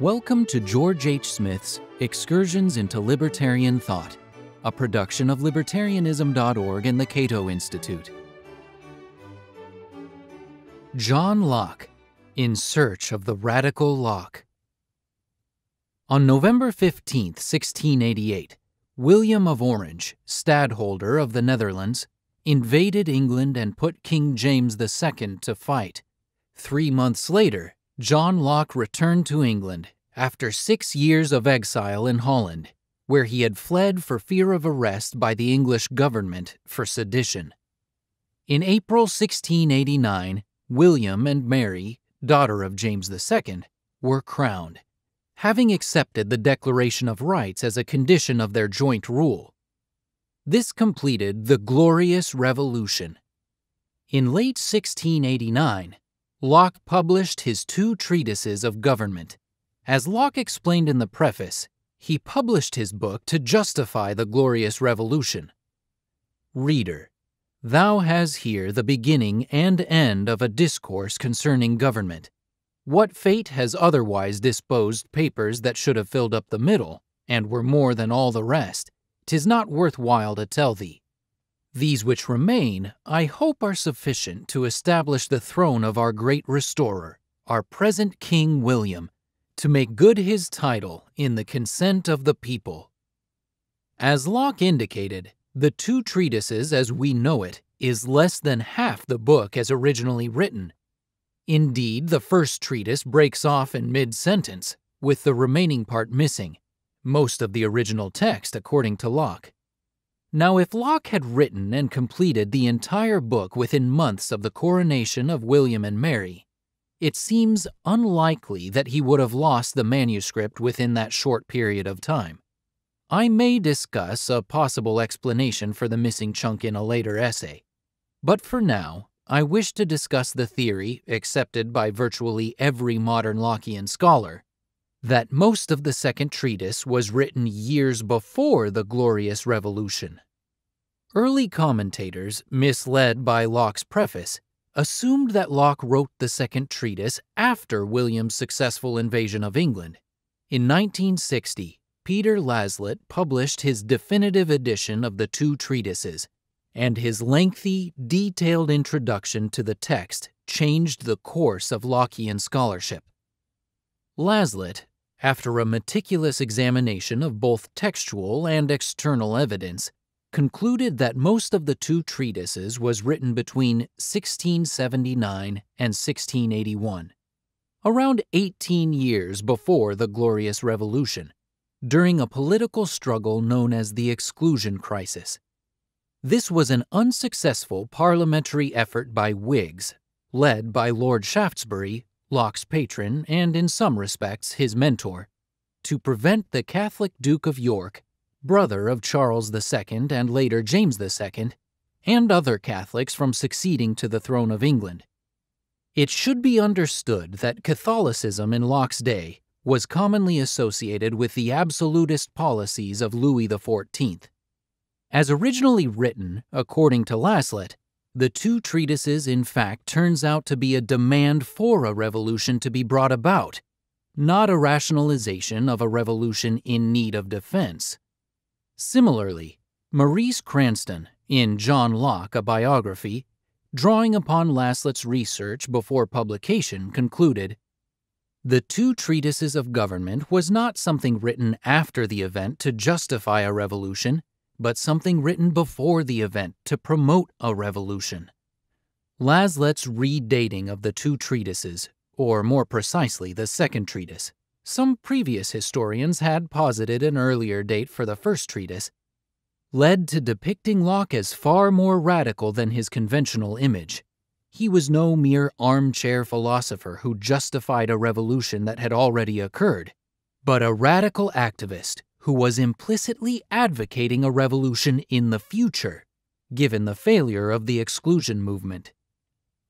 Welcome to George H. Smith's Excursions into Libertarian Thought, a production of libertarianism.org and the Cato Institute. John Locke, In Search of the Radical Locke. On November 15, 1688, William of Orange, stadholder of the Netherlands, invaded England and put King James II to fight. Three months later, John Locke returned to England after six years of exile in Holland, where he had fled for fear of arrest by the English government for sedition. In April 1689, William and Mary, daughter of James II, were crowned, having accepted the Declaration of Rights as a condition of their joint rule. This completed the Glorious Revolution. In late 1689, Locke published his two treatises of government. As Locke explained in the preface, he published his book to justify the Glorious Revolution. Reader, thou has here the beginning and end of a discourse concerning government. What fate has otherwise disposed papers that should have filled up the middle, and were more than all the rest? Tis not worth while to tell thee. These which remain, I hope, are sufficient to establish the throne of our great restorer, our present King William, to make good his title in the consent of the people. As Locke indicated, the two treatises as we know it is less than half the book as originally written. Indeed, the first treatise breaks off in mid sentence, with the remaining part missing, most of the original text according to Locke. Now, if Locke had written and completed the entire book within months of the coronation of William and Mary, it seems unlikely that he would have lost the manuscript within that short period of time. I may discuss a possible explanation for the missing chunk in a later essay, but for now, I wish to discuss the theory, accepted by virtually every modern Lockean scholar, that most of the second treatise was written years before the Glorious Revolution. Early commentators, misled by Locke's preface, assumed that Locke wrote the second treatise after William's successful invasion of England. In 1960, Peter Laslett published his definitive edition of the two treatises, and his lengthy, detailed introduction to the text changed the course of Lockean scholarship. Laslett, after a meticulous examination of both textual and external evidence, concluded that most of the two treatises was written between 1679 and 1681, around 18 years before the Glorious Revolution, during a political struggle known as the Exclusion Crisis. This was an unsuccessful parliamentary effort by Whigs, led by Lord Shaftesbury, Locke's patron and in some respects his mentor, to prevent the Catholic Duke of York, brother of Charles II and later James II, and other Catholics from succeeding to the throne of England. It should be understood that Catholicism in Locke's day was commonly associated with the absolutist policies of Louis XIV. As originally written, according to Laslett, the two treatises, in fact, turns out to be a demand for a revolution to be brought about, not a rationalization of a revolution in need of defense. Similarly, Maurice Cranston, in John Locke, a biography, drawing upon Laslett's research before publication, concluded The two treatises of government was not something written after the event to justify a revolution but something written before the event to promote a revolution. Lazlet's redating of the two treatises, or more precisely, the second treatise. Some previous historians had posited an earlier date for the first treatise, led to depicting Locke as far more radical than his conventional image. He was no mere armchair philosopher who justified a revolution that had already occurred, but a radical activist who was implicitly advocating a revolution in the future, given the failure of the exclusion movement.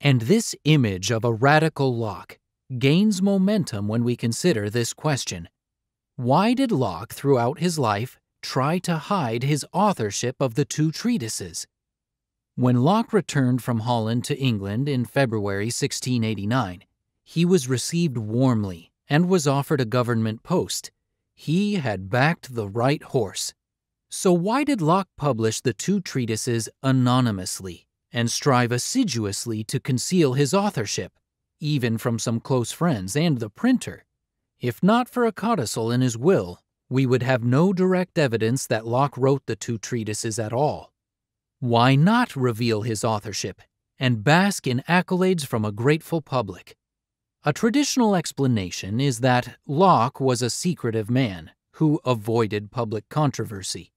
And this image of a radical Locke gains momentum when we consider this question. Why did Locke, throughout his life, try to hide his authorship of the two treatises? When Locke returned from Holland to England in February 1689, he was received warmly and was offered a government post he had backed the right horse. So why did Locke publish the two treatises anonymously and strive assiduously to conceal his authorship, even from some close friends and the printer? If not for a codicil in his will, we would have no direct evidence that Locke wrote the two treatises at all. Why not reveal his authorship and bask in accolades from a grateful public? A traditional explanation is that Locke was a secretive man who avoided public controversy.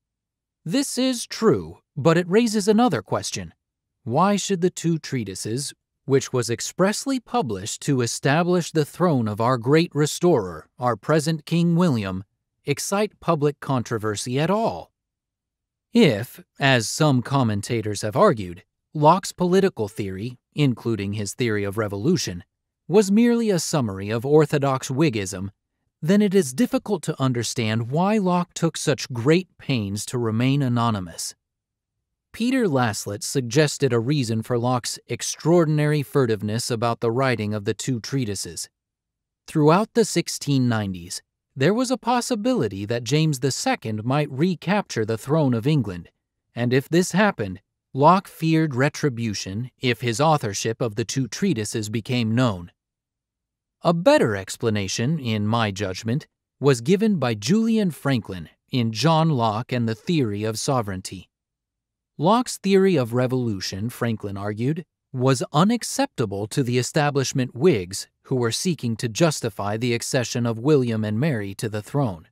This is true, but it raises another question. Why should the two treatises, which was expressly published to establish the throne of our great restorer, our present King William, excite public controversy at all? If, as some commentators have argued, Locke's political theory, including his theory of revolution, was merely a summary of Orthodox Whiggism, then it is difficult to understand why Locke took such great pains to remain anonymous. Peter Laslett suggested a reason for Locke's extraordinary furtiveness about the writing of the two treatises. Throughout the 1690s, there was a possibility that James II might recapture the throne of England, and if this happened, Locke feared retribution if his authorship of the two treatises became known. A better explanation, in my judgment, was given by Julian Franklin in John Locke and the Theory of Sovereignty. Locke's theory of revolution, Franklin argued, was unacceptable to the establishment Whigs who were seeking to justify the accession of William and Mary to the throne.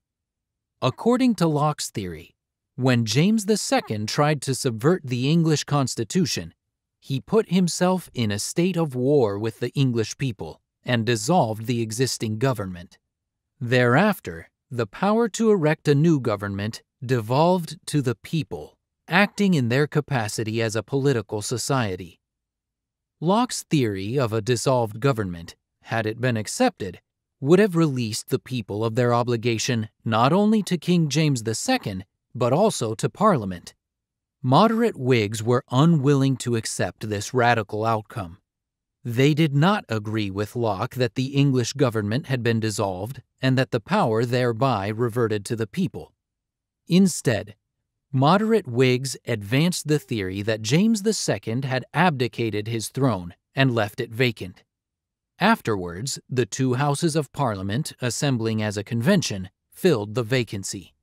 According to Locke's theory, when James II tried to subvert the English constitution, he put himself in a state of war with the English people and dissolved the existing government. Thereafter, the power to erect a new government devolved to the people, acting in their capacity as a political society. Locke's theory of a dissolved government, had it been accepted, would have released the people of their obligation not only to King James II, but also to Parliament. Moderate Whigs were unwilling to accept this radical outcome, they did not agree with Locke that the English government had been dissolved and that the power thereby reverted to the people. Instead, moderate Whigs advanced the theory that James II had abdicated his throne and left it vacant. Afterwards, the two houses of Parliament, assembling as a convention, filled the vacancy.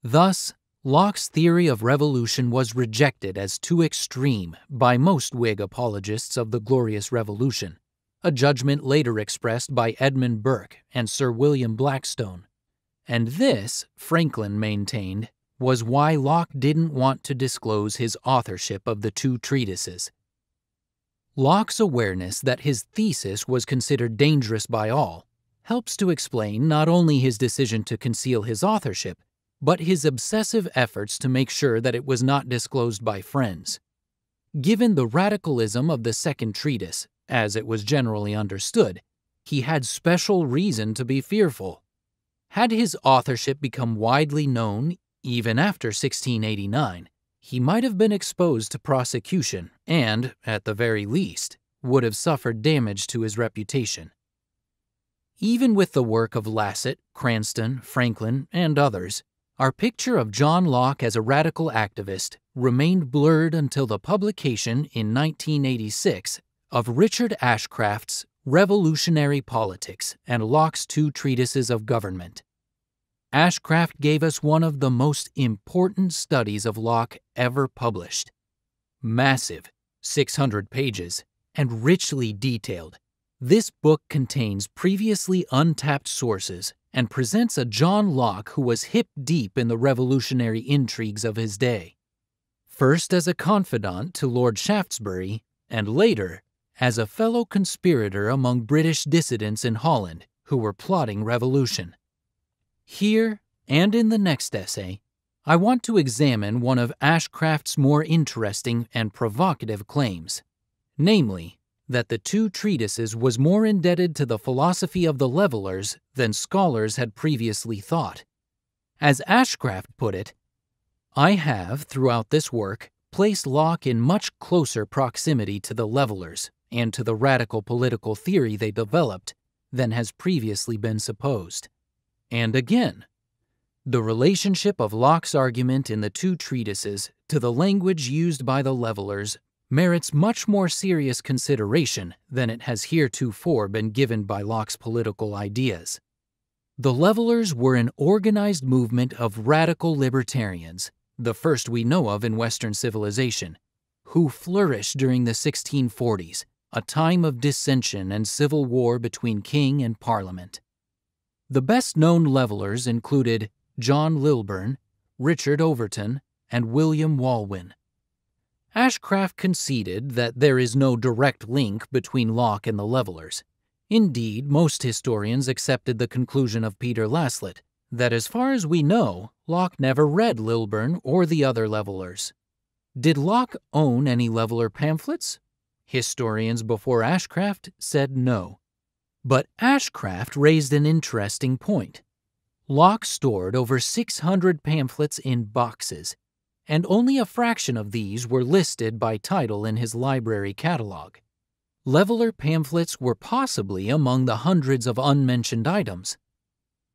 Thus, Locke's theory of revolution was rejected as too extreme by most Whig apologists of the Glorious Revolution, a judgment later expressed by Edmund Burke and Sir William Blackstone. And this, Franklin maintained, was why Locke didn't want to disclose his authorship of the two treatises. Locke's awareness that his thesis was considered dangerous by all helps to explain not only his decision to conceal his authorship, but his obsessive efforts to make sure that it was not disclosed by friends. Given the radicalism of the second treatise, as it was generally understood, he had special reason to be fearful. Had his authorship become widely known, even after 1689, he might have been exposed to prosecution and, at the very least, would have suffered damage to his reputation. Even with the work of Lassett, Cranston, Franklin, and others, our picture of John Locke as a radical activist remained blurred until the publication in 1986 of Richard Ashcroft's Revolutionary Politics and Locke's two treatises of government. Ashcroft gave us one of the most important studies of Locke ever published. Massive, 600 pages, and richly detailed, this book contains previously untapped sources and presents a John Locke who was hip deep in the revolutionary intrigues of his day. First as a confidant to Lord Shaftesbury, and later as a fellow conspirator among British dissidents in Holland who were plotting revolution. Here, and in the next essay, I want to examine one of Ashcraft's more interesting and provocative claims, namely, that the two treatises was more indebted to the philosophy of the levelers than scholars had previously thought. As Ashcraft put it, I have, throughout this work, placed Locke in much closer proximity to the levelers and to the radical political theory they developed than has previously been supposed. And again, the relationship of Locke's argument in the two treatises to the language used by the levelers merits much more serious consideration than it has heretofore been given by Locke's political ideas. The Levelers were an organized movement of radical libertarians, the first we know of in Western civilization, who flourished during the 1640s, a time of dissension and civil war between king and parliament. The best known levelers included John Lilburn, Richard Overton, and William Walwyn. Ashcraft conceded that there is no direct link between Locke and the Levelers. Indeed, most historians accepted the conclusion of Peter Laslett that as far as we know, Locke never read Lilburn or the other Levelers. Did Locke own any Leveler pamphlets? Historians before Ashcraft said no. But Ashcraft raised an interesting point. Locke stored over 600 pamphlets in boxes, and only a fraction of these were listed by title in his library catalog. Leveler pamphlets were possibly among the hundreds of unmentioned items.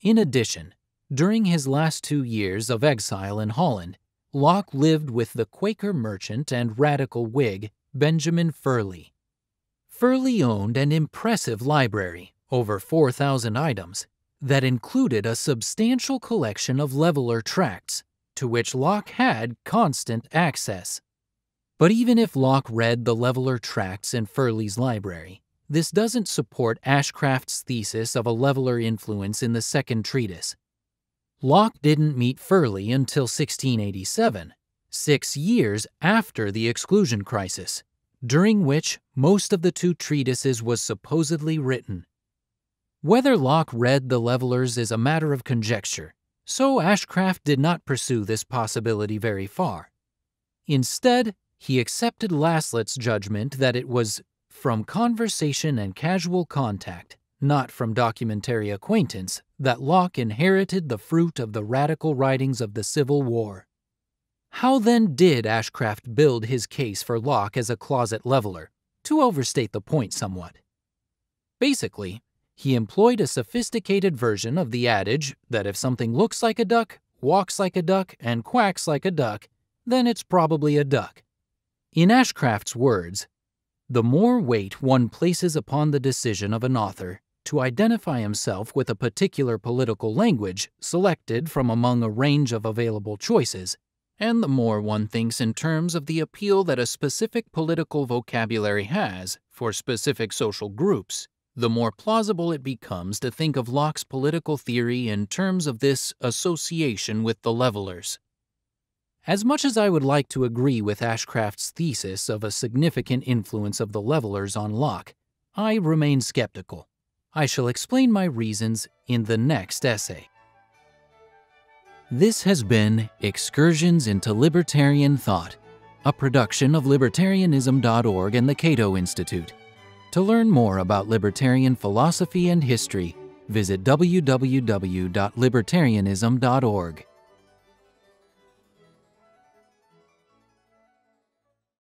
In addition, during his last two years of exile in Holland, Locke lived with the Quaker merchant and radical Whig Benjamin Furley. Furley owned an impressive library, over 4,000 items, that included a substantial collection of leveler tracts to which Locke had constant access. But even if Locke read the leveler tracts in Furley's library, this doesn't support Ashcraft's thesis of a leveler influence in the second treatise. Locke didn't meet Furley until 1687, six years after the exclusion crisis, during which most of the two treatises was supposedly written. Whether Locke read the levelers is a matter of conjecture, so Ashcraft did not pursue this possibility very far. Instead, he accepted Laslett's judgment that it was from conversation and casual contact, not from documentary acquaintance, that Locke inherited the fruit of the radical writings of the Civil War. How then did Ashcraft build his case for Locke as a closet leveler, to overstate the point somewhat? Basically, he employed a sophisticated version of the adage that if something looks like a duck, walks like a duck, and quacks like a duck, then it's probably a duck. In Ashcraft's words, the more weight one places upon the decision of an author to identify himself with a particular political language selected from among a range of available choices, and the more one thinks in terms of the appeal that a specific political vocabulary has for specific social groups, the more plausible it becomes to think of Locke's political theory in terms of this association with the levelers. As much as I would like to agree with Ashcraft's thesis of a significant influence of the levelers on Locke, I remain skeptical. I shall explain my reasons in the next essay. This has been Excursions into Libertarian Thought, a production of Libertarianism.org and the Cato Institute. To learn more about libertarian philosophy and history, visit www.libertarianism.org.